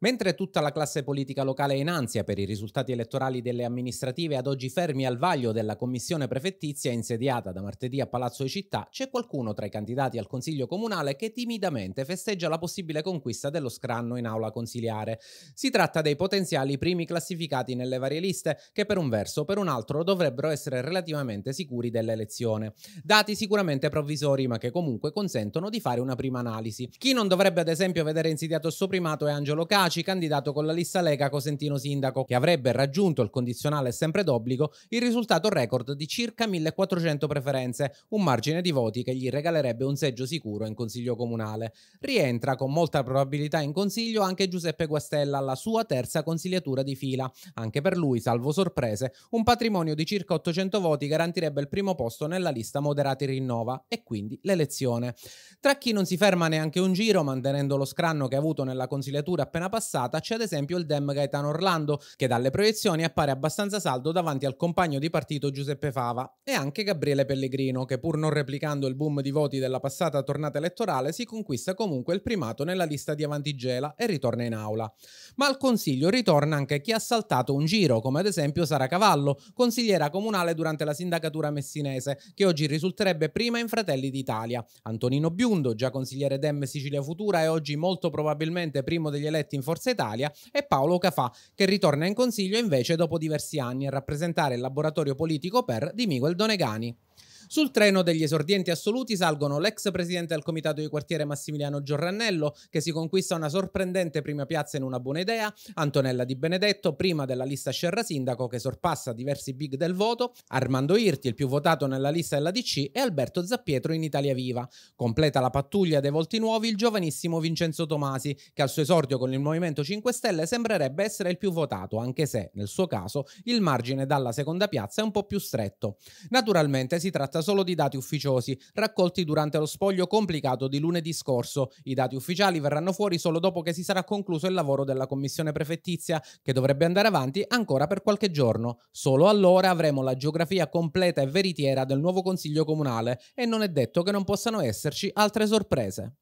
Mentre tutta la classe politica locale è in ansia per i risultati elettorali delle amministrative ad oggi fermi al vaglio della commissione prefettizia insediata da martedì a Palazzo di Città, c'è qualcuno tra i candidati al Consiglio Comunale che timidamente festeggia la possibile conquista dello scranno in aula consiliare. Si tratta dei potenziali primi classificati nelle varie liste che per un verso o per un altro dovrebbero essere relativamente sicuri dell'elezione. Dati sicuramente provvisori ma che comunque consentono di fare una prima analisi. Chi non dovrebbe ad esempio vedere insediato il suo primato è Angelo Casi, Maci, candidato con la lista Lega Cosentino Sindaco, che avrebbe raggiunto il condizionale sempre d'obbligo, il risultato record di circa 1400 preferenze, un margine di voti che gli regalerebbe un seggio sicuro in Consiglio Comunale. Rientra con molta probabilità in Consiglio anche Giuseppe Guastella alla sua terza consigliatura di fila. Anche per lui, salvo sorprese, un patrimonio di circa 800 voti garantirebbe il primo posto nella lista Moderati Rinnova e quindi l'elezione. Tra chi non si ferma neanche un giro, mantenendo lo scranno che ha avuto nella consigliatura appena passata, passata c'è ad esempio il Dem Gaetano Orlando, che dalle proiezioni appare abbastanza saldo davanti al compagno di partito Giuseppe Fava, e anche Gabriele Pellegrino, che pur non replicando il boom di voti della passata tornata elettorale, si conquista comunque il primato nella lista di Avantigela e ritorna in aula. Ma al Consiglio ritorna anche chi ha saltato un giro, come ad esempio Sara Cavallo, consigliera comunale durante la sindacatura messinese, che oggi risulterebbe prima in Fratelli d'Italia, Antonino Biundo, già consigliere Dem Sicilia Futura e oggi molto probabilmente primo degli eletti in Forza Italia, e Paolo Cafà, che ritorna in consiglio invece dopo diversi anni a rappresentare il laboratorio politico per di Miguel Donegani. Sul treno degli esordienti assoluti salgono l'ex presidente del comitato di quartiere Massimiliano Giorrannello, che si conquista una sorprendente prima piazza in una buona idea, Antonella Di Benedetto, prima della lista Scerra Sindaco, che sorpassa diversi big del voto, Armando Irti, il più votato nella lista della DC, e Alberto Zappietro in Italia Viva. Completa la pattuglia dei volti nuovi il giovanissimo Vincenzo Tomasi, che al suo esordio con il Movimento 5 Stelle sembrerebbe essere il più votato, anche se, nel suo caso, il margine dalla seconda piazza è un po' più stretto. Naturalmente si tratta tratta solo di dati ufficiosi, raccolti durante lo spoglio complicato di lunedì scorso. I dati ufficiali verranno fuori solo dopo che si sarà concluso il lavoro della commissione prefettizia, che dovrebbe andare avanti ancora per qualche giorno. Solo allora avremo la geografia completa e veritiera del nuovo Consiglio Comunale e non è detto che non possano esserci altre sorprese.